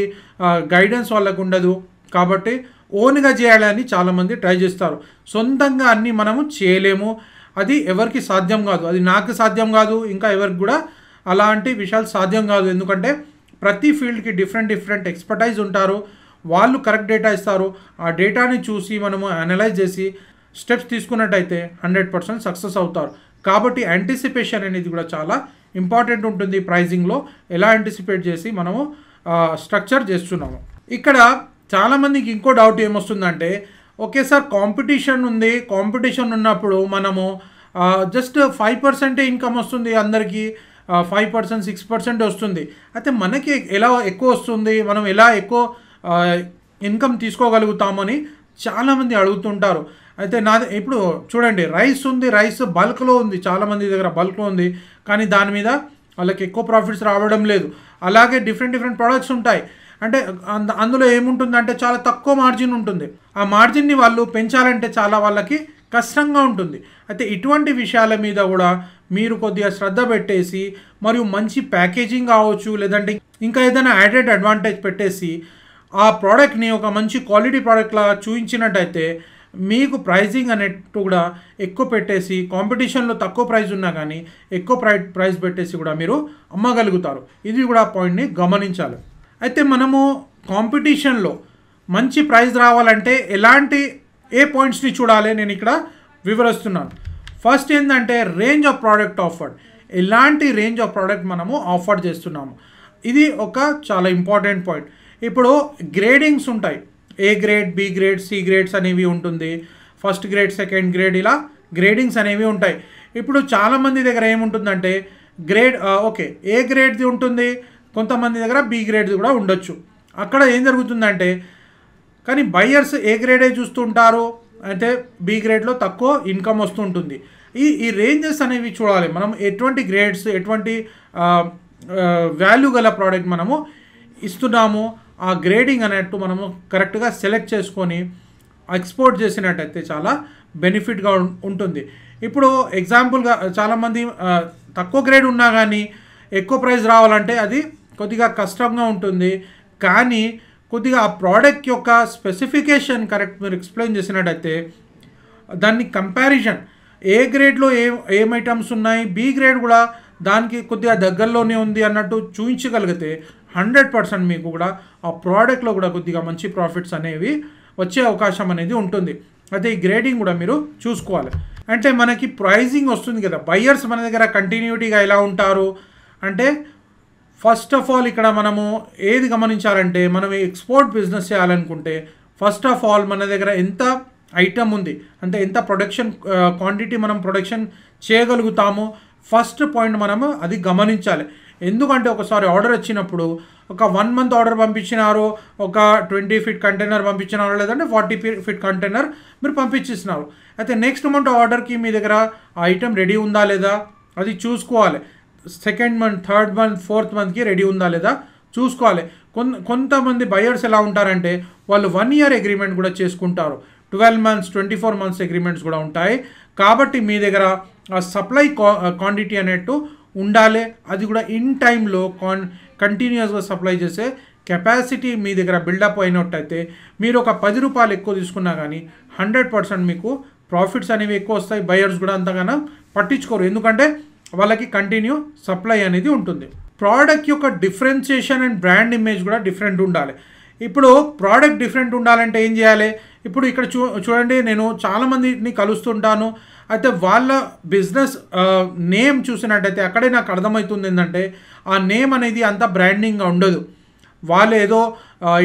గైడెన్స్ వాళ్ళకు ఉండదు కాబట్టి ఓన్గా చేయాలని చాలామంది ట్రై చేస్తారు సొంతంగా అన్నీ మనము చేయలేము అది ఎవరికి సాధ్యం కాదు అది నాకు సాధ్యం కాదు ఇంకా ఎవరికి కూడా అలాంటి విషయాలు సాధ్యం కాదు ఎందుకంటే ప్రతి ఫీల్డ్కి డిఫరెంట్ డిఫరెంట్ ఎక్స్పర్టైజ్ ఉంటారు వాళ్ళు కరెక్ట్ డేటా ఇస్తారు ఆ డేటాని చూసి మనము అనలైజ్ చేసి స్టెప్స్ తీసుకున్నట్టయితే హండ్రెడ్ పర్సెంట్ సక్సెస్ అవుతారు కాబట్టి యాంటిసిపేషన్ అనేది కూడా చాలా ఇంపార్టెంట్ ఉంటుంది ప్రైజింగ్లో ఎలా యాంటిసిపేట్ చేసి మనము స్ట్రక్చర్ చేస్తున్నాము ఇక్కడ చాలామందికి ఇంకో డౌట్ ఏమొస్తుందంటే ఓకే సార్ కాంపిటీషన్ ఉంది కాంపిటీషన్ ఉన్నప్పుడు మనము జస్ట్ ఫైవ్ పర్సెంటే ఇన్కమ్ వస్తుంది అందరికీ ఫైవ్ పర్సెంట్ సిక్స్ పర్సెంట్ వస్తుంది అయితే మనకి ఎలా ఎక్కువ వస్తుంది మనం ఎలా ఎక్కువ ఇన్కమ్ తీసుకోగలుగుతామని చాలామంది అడుగుతుంటారు అయితే నాది ఇప్పుడు చూడండి రైస్ ఉంది రైస్ బల్క్లో ఉంది చాలామంది దగ్గర బల్క్లో ఉంది కానీ దాని మీద వాళ్ళకి ఎక్కువ ప్రాఫిట్స్ రావడం లేదు అలాగే డిఫరెంట్ డిఫరెంట్ ప్రొడక్ట్స్ ఉంటాయి అంటే అందులో ఏముంటుందంటే చాలా తక్కువ మార్జిన్ ఉంటుంది ఆ మార్జిన్ని వాళ్ళు పెంచాలంటే చాలా వాళ్ళకి కష్టంగా ఉంటుంది అయితే ఇటువంటి విషయాల మీద కూడా మీరు కొద్దిగా శ్రద్ధ పెట్టేసి మరియు మంచి ప్యాకేజింగ్ కావచ్చు లేదంటే ఇంకా ఏదైనా యాడెడ్ అడ్వాంటేజ్ పెట్టేసి ఆ ప్రోడక్ట్ని ఒక మంచి క్వాలిటీ ప్రోడక్ట్లా చూపించినట్టయితే మీకు ప్రైజింగ్ అనేట్టు కూడా ఎక్కువ పెట్టేసి కాంపిటీషన్లో తక్కువ ప్రైజ్ ఉన్నా కానీ ఎక్కువ ప్రై ప్రైజ్ పెట్టేసి కూడా మీరు అమ్మగలుగుతారు ఇది కూడా పాయింట్ని గమనించాలి అయితే మనము కాంపిటీషన్లో మంచి ప్రైజ్ రావాలంటే ఎలాంటి ఏ పాయింట్స్ని చూడాలి నేను ఇక్కడ వివరిస్తున్నాను ఫస్ట్ ఏంటంటే రేంజ్ ఆఫ్ ప్రోడక్ట్ ఆఫర్డ్ ఎలాంటి రేంజ్ ఆఫ్ ప్రోడక్ట్ మనము ఆఫర్ చేస్తున్నాము ఇది ఒక చాలా ఇంపార్టెంట్ పాయింట్ ఇప్పుడు గ్రేడింగ్స్ ఉంటాయి A grade B grade C grades అనేవి ఉంటుంది ఫస్ట్ గ్రేడ్ సెకండ్ గ్రేడ్ ఇలా గ్రేడింగ్స్ అనేవి ఉంటాయి ఇప్పుడు చాలామంది దగ్గర ఏముంటుందంటే గ్రేడ్ ఓకే ఏ గ్రేడ్ది ఉంటుంది కొంతమంది దగ్గర బి గ్రేడ్ది కూడా ఉండొచ్చు అక్కడ ఏం జరుగుతుందంటే కానీ బయ్యర్స్ ఏ గ్రేడే చూస్తుంటారు అయితే బి గ్రేడ్లో తక్కువ ఇన్కమ్ వస్తుంటుంది ఈ ఈ రేంజెస్ అనేవి చూడాలి మనం ఎటువంటి గ్రేడ్స్ ఎటువంటి వాల్యూ గల ప్రోడక్ట్ మనము ఇస్తున్నాము ఆ గ్రేడింగ్ అనేట్టు మనము కరెక్ట్గా సెలెక్ట్ చేసుకొని ఎక్స్పోర్ట్ చేసినట్టయితే చాలా బెనిఫిట్గా ఉంటుంది ఇప్పుడు ఎగ్జాంపుల్గా చాలామంది తక్కువ గ్రేడ్ ఉన్నా కానీ ఎక్కువ ప్రైస్ రావాలంటే అది కొద్దిగా కష్టంగా ఉంటుంది కానీ కొద్దిగా ఆ ప్రోడక్ట్ యొక్క స్పెసిఫికేషన్ కరెక్ట్ మీరు ఎక్స్ప్లెయిన్ చేసినట్టయితే దాన్ని కంపారిజన్ ఏ గ్రేడ్లో ఏ ఏం ఐటమ్స్ ఉన్నాయి బి గ్రేడ్ కూడా దానికి కొద్దిగా దగ్గరలోనే ఉంది అన్నట్టు చూపించగలిగితే హండ్రెడ్ పర్సెంట్ మీకు కూడా ఆ ప్రోడక్ట్లో కూడా కొద్దిగా మంచి ప్రాఫిట్స్ అనేవి వచ్చే అవకాశం అనేది ఉంటుంది అయితే ఈ గ్రేడింగ్ కూడా మీరు చూసుకోవాలి అంటే మనకి ప్రైజింగ్ వస్తుంది కదా బయ్యర్స్ మన దగ్గర కంటిన్యూటీగా ఎలా ఉంటారు అంటే ఫస్ట్ ఆఫ్ ఆల్ ఇక్కడ మనము ఏది గమనించాలంటే మనం ఎక్స్పోర్ట్ బిజినెస్ చేయాలనుకుంటే ఫస్ట్ ఆఫ్ ఆల్ మన దగ్గర ఎంత ఐటమ్ ఉంది అంటే ఎంత ప్రొడక్షన్ క్వాంటిటీ మనం ప్రొడక్షన్ చేయగలుగుతామో ఫస్ట్ పాయింట్ మనము అది గమనించాలి ఎందుకంటే ఒకసారి ఆర్డర్ వచ్చినప్పుడు ఒక వన్ మంత్ ఆర్డర్ పంపించినారు ఒక ట్వంటీ ఫీట్ కంటైనర్ పంపించినారు లేదంటే ఫార్టీ ఫీట్ కంటైనర్ మీరు పంపించేసినారు అయితే నెక్స్ట్ మంత్ ఆర్డర్కి మీ దగ్గర ఆ ఐటెం రెడీ ఉందా లేదా అది చూసుకోవాలి second month third month fourth మంత్కి రెడీ ఉందా లేదా చూసుకోవాలి కొంతమంది బయర్స్ ఎలా ఉంటారంటే వాళ్ళు వన్ ఇయర్ అగ్రిమెంట్ కూడా చేసుకుంటారు twelve months twenty four months agreements కూడా ఉంటాయి కాబట్టి మీ దగ్గర సప్లై క్వాంటిటీ అనేట్టు ఉండాలి అది కూడా ఇన్ టైంలో కాన్ కంటిన్యూస్గా సప్లై చేసే కెపాసిటీ మీ దగ్గర బిల్డప్ అయినట్టయితే మీరు ఒక పది రూపాయలు ఎక్కువ తీసుకున్నా కానీ హండ్రెడ్ పర్సెంట్ మీకు ప్రాఫిట్స్ అనేవి ఎక్కువ వస్తాయి బయర్స్ కూడా అంతగానో పట్టించుకోరు ఎందుకంటే వాళ్ళకి కంటిన్యూ సప్లై అనేది ఉంటుంది ప్రోడక్ట్ యొక్క డిఫరెన్షియేషన్ అండ్ బ్రాండ్ ఇమేజ్ కూడా డిఫరెంట్ ఉండాలి ఇప్పుడు ప్రోడక్ట్ డిఫరెంట్ ఉండాలంటే ఏం చేయాలి ఇప్పుడు ఇక్కడ చూ చూడండి నేను చాలామందిని కలుస్తుంటాను అయితే వాళ్ళ బిజినెస్ నేమ్ చూసినట్టయితే అక్కడే నాకు అర్థమవుతుంది ఏంటంటే ఆ నేమ్ అనేది అంత బ్రాండింగ్గా ఉండదు వాళ్ళు ఏదో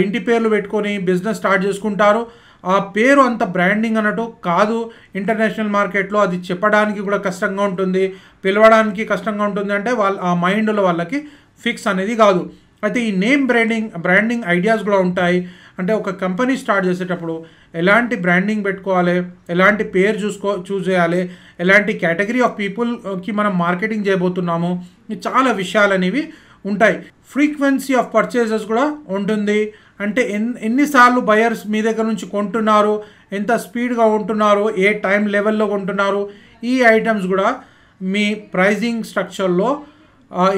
ఇంటి పేర్లు పెట్టుకొని బిజినెస్ స్టార్ట్ చేసుకుంటారు ఆ పేరు అంత బ్రాండింగ్ అన్నట్టు కాదు ఇంటర్నేషనల్ మార్కెట్లో అది చెప్పడానికి కూడా కష్టంగా ఉంటుంది పిలవడానికి కష్టంగా ఉంటుంది అంటే వాళ్ళ ఆ మైండ్లో వాళ్ళకి ఫిక్స్ అనేది కాదు అయితే ఈ నేమ్ బ్రాండింగ్ బ్రాండింగ్ ఐడియాస్ కూడా ఉంటాయి అంటే ఒక కంపెనీ స్టార్ట్ చేసేటప్పుడు ఎలాంటి బ్రాండింగ్ పెట్టుకోవాలి ఎలాంటి పేరు చూసుకో చూస్ చేయాలి ఎలాంటి కేటగిరీ ఆఫ్ పీపుల్కి మనం మార్కెటింగ్ చేయబోతున్నాము చాలా విషయాలు అనేవి ఉంటాయి ఫ్రీక్వెన్సీ ఆఫ్ పర్చేజెస్ కూడా ఉంటుంది అంటే ఎన్ ఎన్నిసార్లు బయర్స్ మీ దగ్గర నుంచి కొంటున్నారు ఎంత స్పీడ్గా ఉంటున్నారు ఏ టైం లెవెల్లో కొంటున్నారు ఈ ఐటమ్స్ కూడా మీ ప్రైజింగ్ స్ట్రక్చర్లో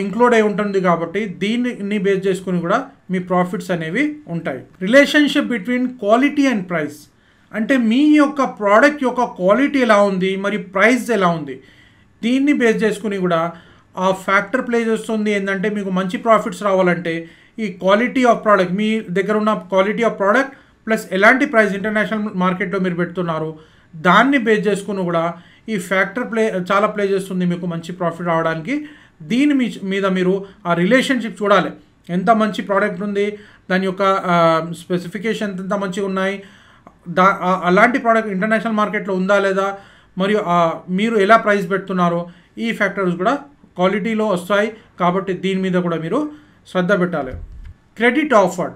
ఇంక్లూడ్ అయి ఉంటుంది కాబట్టి దీన్ని బేస్ చేసుకుని కూడా మీ ప్రాఫిట్స్ అనేవి ఉంటాయి relationship between quality and price అంటే మీ యొక్క ప్రోడక్ట్ యొక్క క్వాలిటీ ఎలా ఉంది మరి ప్రైస్ ఎలా ఉంది దీన్ని బేస్ చేసుకుని కూడా ఆ ఫ్యాక్టర్ ప్లే చేస్తుంది ఏంటంటే మీకు మంచి ప్రాఫిట్స్ రావాలంటే ఈ క్వాలిటీ ఆఫ్ ప్రోడక్ట్ మీ దగ్గర ఉన్న క్వాలిటీ ఆఫ్ ప్రోడక్ట్ ప్లస్ ఎలాంటి ప్రైస్ ఇంటర్నేషనల్ మార్కెట్లో మీరు పెడుతున్నారు దాన్ని బేస్ చేసుకుని కూడా ఈ ఫ్యాక్టర్ ప్లే చాలా ప్లే చేస్తుంది మీకు మంచి ప్రాఫిట్ రావడానికి దీని మీద మీరు ఆ రిలేషన్షిప్ చూడాలి ఎంత మంచి ప్రోడక్ట్ ఉంది దాని యొక్క స్పెసిఫికేషన్ ఎంత మంచిగా ఉన్నాయి దా అలాంటి ప్రోడక్ట్ ఇంటర్నేషనల్ మార్కెట్లో ఉందా లేదా మరియు మీరు ఎలా ప్రైస్ పెడుతున్నారో ఈ ఫ్యాక్టర్స్ కూడా క్వాలిటీలో వస్తాయి కాబట్టి దీని మీద కూడా మీరు శ్రద్ధ పెట్టాలి క్రెడిట్ ఆఫర్డ్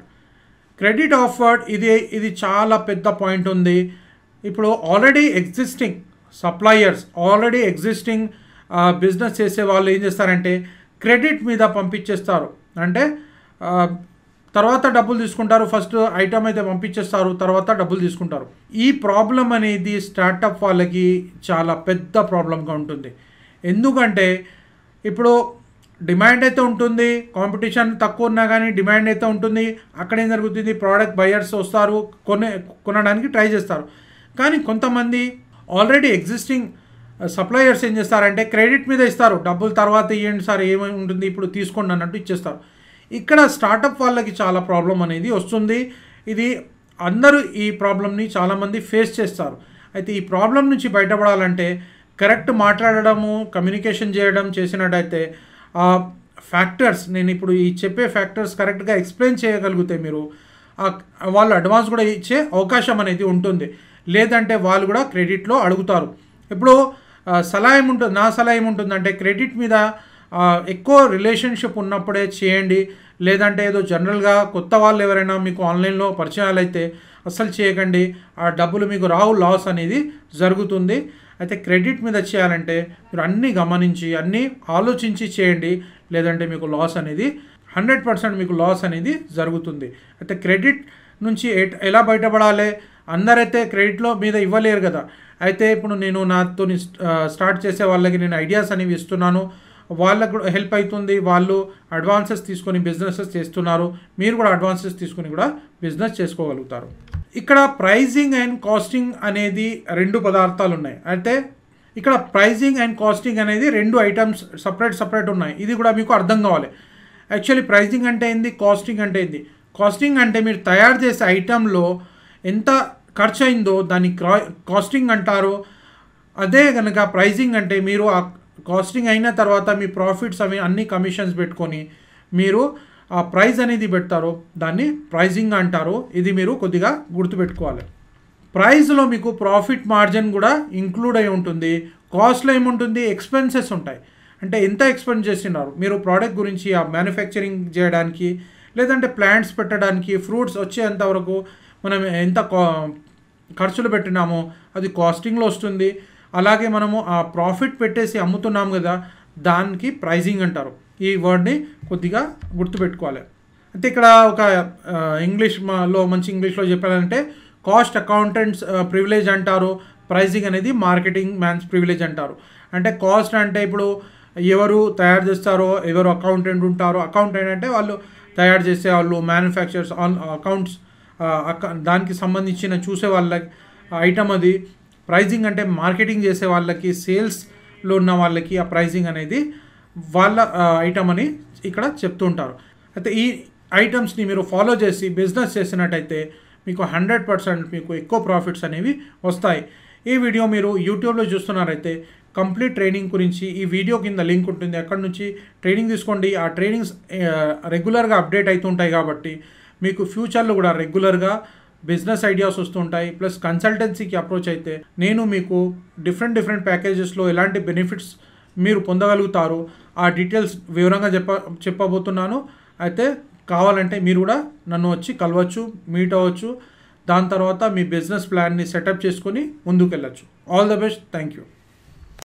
క్రెడిట్ ఆఫర్డ్ ఇది ఇది చాలా పెద్ద పాయింట్ ఉంది ఇప్పుడు already existing suppliers already existing business చేసే వాళ్ళు ఏం చేస్తారంటే క్రెడిట్ మీద పంపించేస్తారు అంటే తర్వాత డబ్బులు తీసుకుంటారు ఫస్ట్ ఐటమ్ అయితే పంపించేస్తారు తర్వాత డబ్బులు తీసుకుంటారు ఈ ప్రాబ్లం అనేది స్టార్టప్ వాళ్ళకి చాలా పెద్ద ప్రాబ్లంగా ఉంటుంది ఎందుకంటే ఇప్పుడు డిమాండ్ అయితే ఉంటుంది కాంపిటీషన్ తక్కువ ఉన్నా కానీ డిమాండ్ అయితే ఉంటుంది అక్కడ ఏం జరుగుతుంది ప్రోడక్ట్ బయర్స్ వస్తారు కొనే కొనడానికి ట్రై చేస్తారు కానీ కొంతమంది ఆల్రెడీ ఎగ్జిస్టింగ్ సప్లయర్స్ ఏం చేస్తారంటే క్రెడిట్ మీద ఇస్తారు డబ్బులు తర్వాత ఇవ్వండి సార్ ఏమై ఉంటుంది ఇప్పుడు తీసుకోండి అన్నట్టు ఇచ్చేస్తారు ఇక్కడ స్టార్టప్ వాళ్ళకి చాలా ప్రాబ్లం అనేది వస్తుంది ఇది అందరూ ఈ ప్రాబ్లమ్ని చాలామంది ఫేస్ చేస్తారు అయితే ఈ ప్రాబ్లం నుంచి బయటపడాలంటే కరెక్ట్ మాట్లాడడము కమ్యూనికేషన్ చేయడం చేసినట్టయితే ఫ్యాక్టర్స్ నేను ఇప్పుడు ఈ చెప్పే ఫ్యాక్టర్స్ కరెక్ట్గా ఎక్స్ప్లెయిన్ చేయగలిగితే మీరు వాళ్ళు అడ్వాన్స్ కూడా ఇచ్చే అవకాశం అనేది ఉంటుంది లేదంటే వాళ్ళు కూడా క్రెడిట్లో అడుగుతారు ఇప్పుడు సలహా ఉంటుంది నా సలహా ఏముంటుందంటే క్రెడిట్ మీద ఎక్కువ రిలేషన్షిప్ ఉన్నప్పుడే చేయండి లేదంటే ఏదో జనరల్గా కొత్త వాళ్ళు ఎవరైనా మీకు ఆన్లైన్లో పరిచయాలు అయితే అస్సలు చేయకండి ఆ డబ్బులు మీకు రావు లాస్ అనేది జరుగుతుంది అయితే క్రెడిట్ మీద చేయాలంటే మీరు అన్నీ గమనించి అన్నీ ఆలోచించి చేయండి లేదంటే మీకు లాస్ అనేది హండ్రెడ్ పర్సెంట్ మీకు లాస్ అనేది జరుగుతుంది అయితే క్రెడిట్ నుంచి ఎలా బయటపడాలి అందరైతే క్రెడిట్లో మీద ఇవ్వలేరు కదా అయితే ఇప్పుడు నేను నాతో స్టార్ట్ చేసే వాళ్ళకి నేను ఐడియాస్ అనేవి ఇస్తున్నాను వాళ్ళకు కూడా హెల్ప్ అవుతుంది వాళ్ళు అడ్వాన్సెస్ తీసుకొని బిజినెసెస్ చేస్తున్నారు మీరు కూడా అడ్వాన్సెస్ తీసుకొని కూడా బిజినెస్ చేసుకోగలుగుతారు ఇక్కడ ప్రైజింగ్ అండ్ కాస్టింగ్ అనేది రెండు పదార్థాలు ఉన్నాయి అయితే ఇక్కడ ప్రైజింగ్ అండ్ కాస్టింగ్ అనేది రెండు ఐటమ్స్ సపరేట్ సపరేట్ ఉన్నాయి ఇది కూడా మీకు అర్థం కావాలి యాక్చువల్లీ ప్రైజింగ్ అంటే ఏంది కాస్టింగ్ అంటే ఏంది కాస్టింగ్ అంటే మీరు తయారు చేసే ఐటెంలో ఎంత ఖర్చు అయిందో దాన్ని కాస్టింగ్ అంటారు అదే కనుక ప్రైజింగ్ అంటే మీరు కాస్టింగ్ అయిన తర్వాత మీ ప్రాఫిట్స్ అవి అన్ని కమిషన్స్ పెట్టుకొని మీరు ఆ ప్రైజ్ అనేది పెడతారు దాన్ని ప్రైజింగ్ అంటారు ఇది మీరు కొద్దిగా గుర్తుపెట్టుకోవాలి ప్రైజ్లో మీకు ప్రాఫిట్ మార్జిన్ కూడా ఇంక్లూడ్ అయి ఉంటుంది కాస్ట్లో ఏముంటుంది ఎక్స్పెన్సెస్ ఉంటాయి అంటే ఎంత ఎక్స్పెండ్ చేస్తున్నారు మీరు ప్రోడక్ట్ గురించి ఆ మ్యానుఫ్యాక్చరింగ్ చేయడానికి లేదంటే ప్లాంట్స్ పెట్టడానికి ఫ్రూట్స్ వచ్చేంత వరకు మనం ఎంత ఖర్చులు పెట్టినామో అది కాస్టింగ్లో వస్తుంది అలాగే మనము ఆ ప్రాఫిట్ పెట్టేసి అమ్ముతున్నాం కదా దానికి ప్రైజింగ్ అంటారు ఈ వర్డ్ని కొద్దిగా గుర్తుపెట్టుకోవాలి అయితే ఇక్కడ ఒక ఇంగ్లీష్ లో మంచి ఇంగ్లీష్లో చెప్పాలంటే కాస్ట్ అకౌంటెంట్స్ ప్రివిలేజ్ అంటారు ప్రైజింగ్ అనేది మార్కెటింగ్ మ్యాన్స్ ప్రివిలేజ్ అంటారు అంటే కాస్ట్ అంటే ఇప్పుడు ఎవరు తయారు చేస్తారో ఎవరు అకౌంటెంట్ ఉంటారో అకౌంటెంట్ అంటే వాళ్ళు తయారు చేసే వాళ్ళు మ్యానుఫ్యాక్చర్స్ ఆన్ అకౌంట్స్ దానికి సంబంధించిన చూసే వాళ్ళ ఐటమ్ అది ప్రైజింగ్ అంటే మార్కెటింగ్ చేసే వాళ్ళకి సేల్స్లో ఉన్న వాళ్ళకి ఆ ప్రైజింగ్ అనేది వాళ్ళ ఐటమ్ అని ఇక్కడ చెప్తుంటారు అయితే ఈ ఐటమ్స్ని మీరు ఫాలో చేసి బిజినెస్ చేసినట్టయితే మీకు హండ్రెడ్ పర్సెంట్ మీకు ఎక్కువ ప్రాఫిట్స్ అనేవి వస్తాయి ఈ వీడియో మీరు యూట్యూబ్లో చూస్తున్నారైతే కంప్లీట్ ట్రైనింగ్ గురించి ఈ వీడియో కింద లింక్ ఉంటుంది అక్కడ నుంచి ట్రైనింగ్ తీసుకోండి ఆ ట్రైనింగ్స్ రెగ్యులర్గా అప్డేట్ అవుతుంటాయి కాబట్టి మీకు ఫ్యూచర్లో కూడా రెగ్యులర్గా బిజినెస్ ఐడియాస్ వస్తుంటాయి ప్లస్ కన్సల్టెన్సీకి అప్రోచ్ అయితే నేను మీకు డిఫరెంట్ డిఫరెంట్ ప్యాకేజెస్లో ఎలాంటి బెనిఫిట్స్ మీరు పొందగలుగుతారు ఆ డీటెయిల్స్ వివరంగా చెప్ప చెప్పబోతున్నాను అయితే కావాలంటే మీరు కూడా నన్ను వచ్చి కలవచ్చు మీట్ అవ్వచ్చు దాని తర్వాత మీ బిజినెస్ ప్లాన్ని సెటప్ చేసుకొని ముందుకు వెళ్ళచ్చు all the best thank you